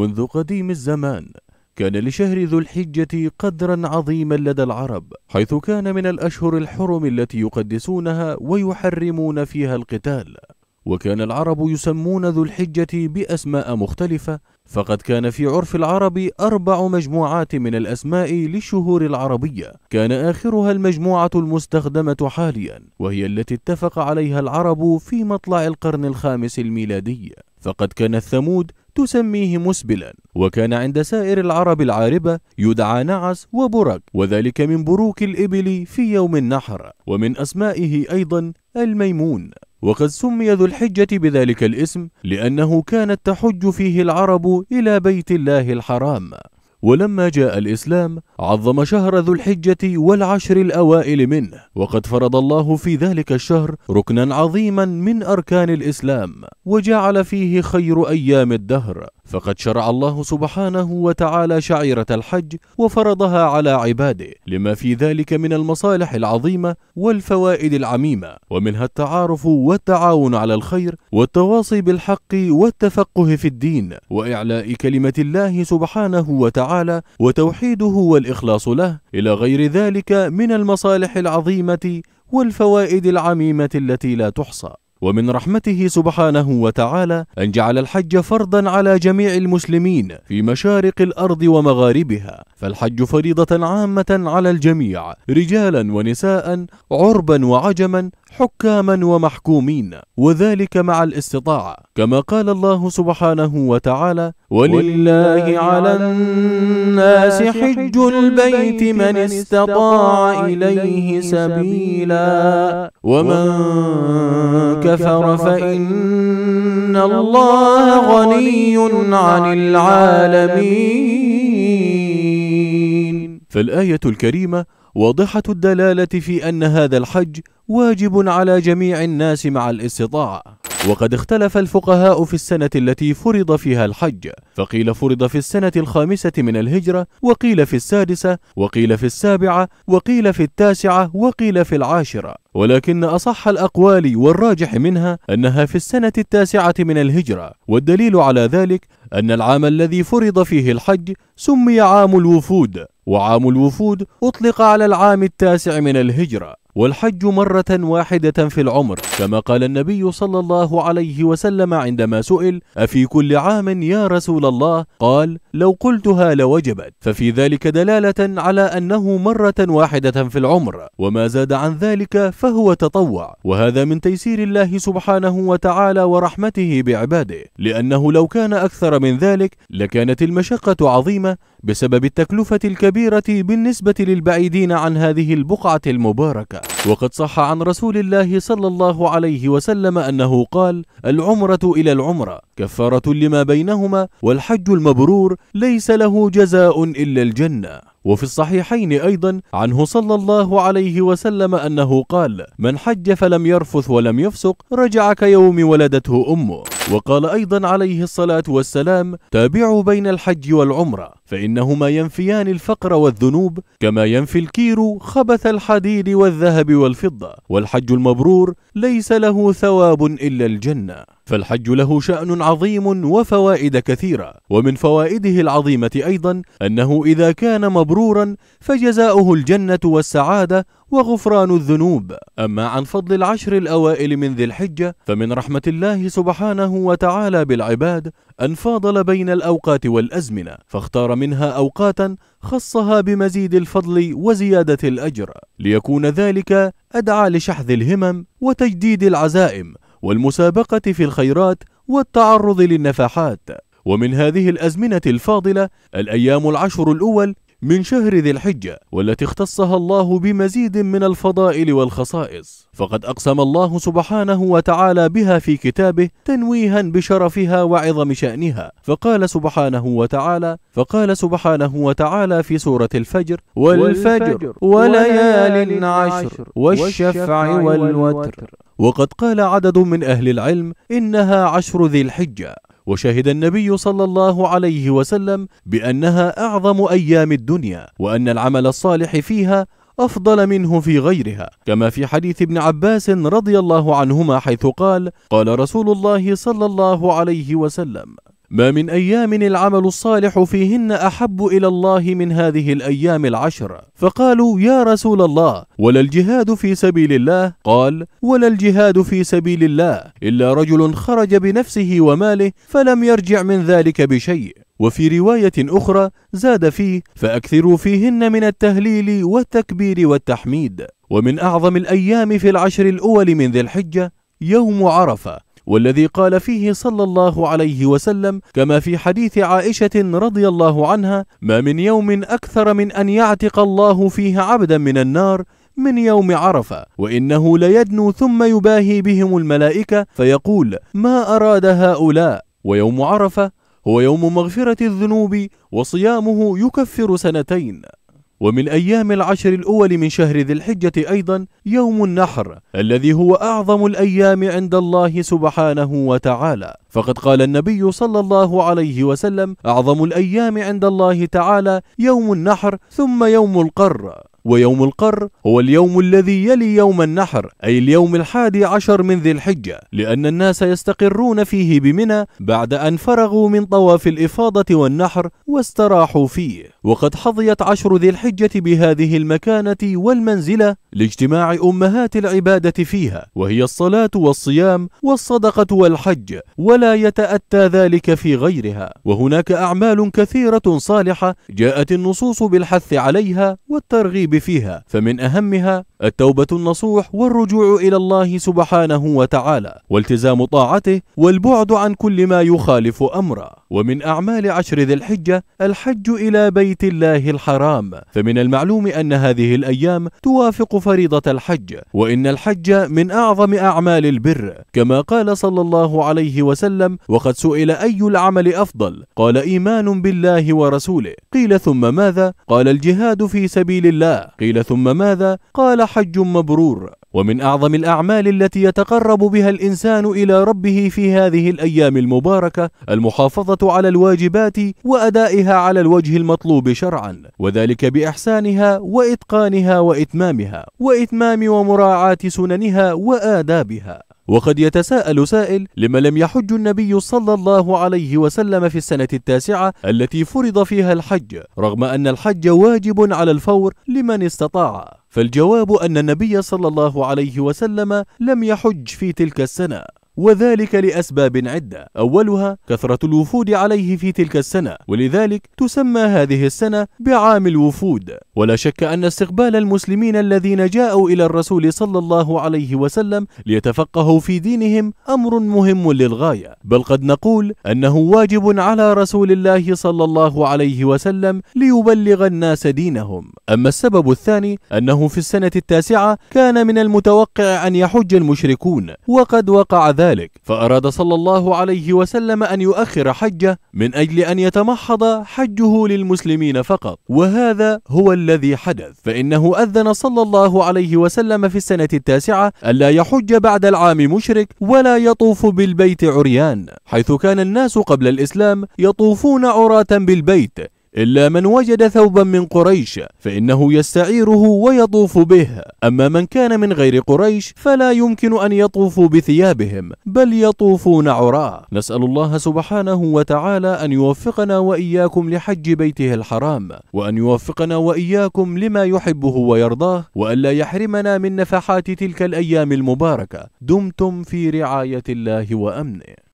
منذ قديم الزمان كان لشهر ذو الحجة قدرا عظيما لدى العرب حيث كان من الأشهر الحرم التي يقدسونها ويحرمون فيها القتال وكان العرب يسمون ذو الحجة بأسماء مختلفة فقد كان في عرف العرب أربع مجموعات من الأسماء للشهور العربية كان آخرها المجموعة المستخدمة حاليا وهي التي اتفق عليها العرب في مطلع القرن الخامس الميلادي فقد كان الثمود تسميه مسبلا وكان عند سائر العرب العاربة يدعى نعس وبرك وذلك من بروك الإبل في يوم النحر ومن أسمائه أيضا الميمون وقد سمي ذو الحجة بذلك الاسم لأنه كانت تحج فيه العرب إلى بيت الله الحرام ولما جاء الإسلام عظم شهر ذو الحجة والعشر الأوائل منه وقد فرض الله في ذلك الشهر ركنا عظيما من أركان الإسلام وجعل فيه خير أيام الدهر فقد شرع الله سبحانه وتعالى شعيرة الحج وفرضها على عباده لما في ذلك من المصالح العظيمة والفوائد العميمة ومنها التعارف والتعاون على الخير والتواصي بالحق والتفقه في الدين وإعلاء كلمة الله سبحانه وتعالى وتوحيده والإخلاص له إلى غير ذلك من المصالح العظيمة والفوائد العميمة التي لا تحصى ومن رحمته سبحانه وتعالى أن جعل الحج فرضا على جميع المسلمين في مشارق الأرض ومغاربها فالحج فريضة عامة على الجميع رجالا ونساء عربا وعجما حكاما ومحكومين وذلك مع الاستطاعة كما قال الله سبحانه وتعالى ولله على الناس حج البيت من استطاع إليه سبيلا ومن كفر فإن الله غني عن العالمين فالآية الكريمة واضحة الدلالة في أن هذا الحج واجب على جميع الناس مع الاستطاعة وقد اختلف الفقهاء في السنة التي فرض فيها الحج فقيل فرض في السنة الخامسة من الهجرة وقيل في السادسة وقيل في السابعة وقيل في التاسعة وقيل في العاشرة ولكن أصح الأقوال والراجح منها أنها في السنة التاسعة من الهجرة والدليل على ذلك أن العام الذي فرض فيه الحج سمي عام الوفود وعام الوفود أطلق على العام التاسع من الهجرة والحج مرة واحدة في العمر كما قال النبي صلى الله عليه وسلم عندما سئل أفي كل عام يا رسول الله قال لو قلتها لوجبت ففي ذلك دلالة على أنه مرة واحدة في العمر وما زاد عن ذلك ف فهو تطوع وهذا من تيسير الله سبحانه وتعالى ورحمته بعباده لأنه لو كان أكثر من ذلك لكانت المشقة عظيمة بسبب التكلفة الكبيرة بالنسبة للبعيدين عن هذه البقعة المباركة وقد صح عن رسول الله صلى الله عليه وسلم أنه قال العمرة إلى العمرة كفارة لما بينهما والحج المبرور ليس له جزاء إلا الجنة وفي الصحيحين أيضا عنه صلى الله عليه وسلم أنه قال من حج فلم يرفث ولم يفسق رجع كيوم ولدته أمه وقال أيضا عليه الصلاة والسلام تابعوا بين الحج والعمرة فإنهما ينفيان الفقر والذنوب كما ينفي الكير خبث الحديد والذهب والفضة والحج المبرور ليس له ثواب إلا الجنة فالحج له شأن عظيم وفوائد كثيرة ومن فوائده العظيمة أيضا أنه إذا كان مبرورا فجزاؤه الجنة والسعادة وغفران الذنوب أما عن فضل العشر الأوائل من ذي الحجة فمن رحمة الله سبحانه وتعالى بالعباد أن فاضل بين الأوقات والأزمنة فاختار منها أوقاتا خصها بمزيد الفضل وزيادة الأجر ليكون ذلك أدعى لشحذ الهمم وتجديد العزائم والمسابقة في الخيرات والتعرض للنفحات ومن هذه الأزمنة الفاضلة الأيام العشر الأول من شهر ذي الحجة والتي اختصها الله بمزيد من الفضائل والخصائص فقد أقسم الله سبحانه وتعالى بها في كتابه تنويها بشرفها وعظم شأنها فقال سبحانه وتعالى فقال سبحانه وتعالى في سورة الفجر والفجر وليال عشر والشفع والوتر وقد قال عدد من أهل العلم إنها عشر ذي الحجة وشهد النبي صلى الله عليه وسلم بأنها أعظم أيام الدنيا وأن العمل الصالح فيها أفضل منه في غيرها كما في حديث ابن عباس رضي الله عنهما حيث قال قال رسول الله صلى الله عليه وسلم ما من ايام العمل الصالح فيهن احب الى الله من هذه الايام العشر فقالوا يا رسول الله ولا الجهاد في سبيل الله قال ولا الجهاد في سبيل الله الا رجل خرج بنفسه وماله فلم يرجع من ذلك بشيء وفي رواية أخرى زاد فيه فأكثروا فيهن من التهليل والتكبير والتحميد ومن أعظم الأيام في العشر الأول من ذي الحجة يوم عرفة والذي قال فيه صلى الله عليه وسلم كما في حديث عائشة رضي الله عنها ما من يوم أكثر من أن يعتق الله فيه عبدا من النار من يوم عرفة وإنه ليدنو ثم يباهي بهم الملائكة فيقول ما أراد هؤلاء ويوم عرفة هو يوم مغفرة الذنوب وصيامه يكفر سنتين ومن أيام العشر الأول من شهر ذي الحجة أيضا يوم النحر الذي هو أعظم الأيام عند الله سبحانه وتعالى فقد قال النبي صلى الله عليه وسلم أعظم الأيام عند الله تعالى يوم النحر ثم يوم القر ويوم القر هو اليوم الذي يلي يوم النحر أي اليوم الحادي عشر من ذي الحجة لأن الناس يستقرون فيه بمنى بعد أن فرغوا من طواف الإفاضة والنحر واستراحوا فيه وقد حظيت عشر ذي الحجة بهذه المكانة والمنزلة لاجتماع أمهات العبادة فيها وهي الصلاة والصيام والصدقة والحج ولا يتأتى ذلك في غيرها وهناك أعمال كثيرة صالحة جاءت النصوص بالحث عليها والترغيب فيها فمن أهمها التوبة النصوح والرجوع إلى الله سبحانه وتعالى والتزام طاعته والبعد عن كل ما يخالف أمره ومن أعمال عشر ذي الحجة الحج إلى بيت الله الحرام فمن المعلوم أن هذه الأيام توافق فريضة الحج وإن الحج من أعظم أعمال البر كما قال صلى الله عليه وسلم وقد سئل أي العمل أفضل قال إيمان بالله ورسوله قيل ثم ماذا؟ قال الجهاد في سبيل الله قيل ثم ماذا قال حج مبرور ومن اعظم الاعمال التي يتقرب بها الانسان الى ربه في هذه الايام المباركه المحافظه على الواجبات وادائها على الوجه المطلوب شرعا وذلك باحسانها واتقانها واتمامها واتمام ومراعاه سننها وادابها وقد يتساءل سائل لما لم يحج النبي صلى الله عليه وسلم في السنة التاسعة التي فرض فيها الحج رغم أن الحج واجب على الفور لمن استطاع فالجواب أن النبي صلى الله عليه وسلم لم يحج في تلك السنة وذلك لأسباب عدة أولها كثرة الوفود عليه في تلك السنة ولذلك تسمى هذه السنة بعام الوفود ولا شك أن استقبال المسلمين الذين جاءوا إلى الرسول صلى الله عليه وسلم ليتفقهوا في دينهم أمر مهم للغاية بل قد نقول أنه واجب على رسول الله صلى الله عليه وسلم ليبلغ الناس دينهم أما السبب الثاني أنه في السنة التاسعة كان من المتوقع أن يحج المشركون وقد وقع ذلك ذلك فأراد صلى الله عليه وسلم أن يؤخر حجه من أجل أن يتمحض حجه للمسلمين فقط وهذا هو الذي حدث فإنه أذن صلى الله عليه وسلم في السنة التاسعة ألا يحج بعد العام مشرك ولا يطوف بالبيت عريان حيث كان الناس قبل الإسلام يطوفون عراة بالبيت إلا من وجد ثوبا من قريش فإنه يستعيره ويطوف به أما من كان من غير قريش فلا يمكن أن يطوفوا بثيابهم بل يطوفون عراء نسأل الله سبحانه وتعالى أن يوفقنا وإياكم لحج بيته الحرام وأن يوفقنا وإياكم لما يحبه ويرضاه وأن لا يحرمنا من نفحات تلك الأيام المباركة دمتم في رعاية الله وأمنه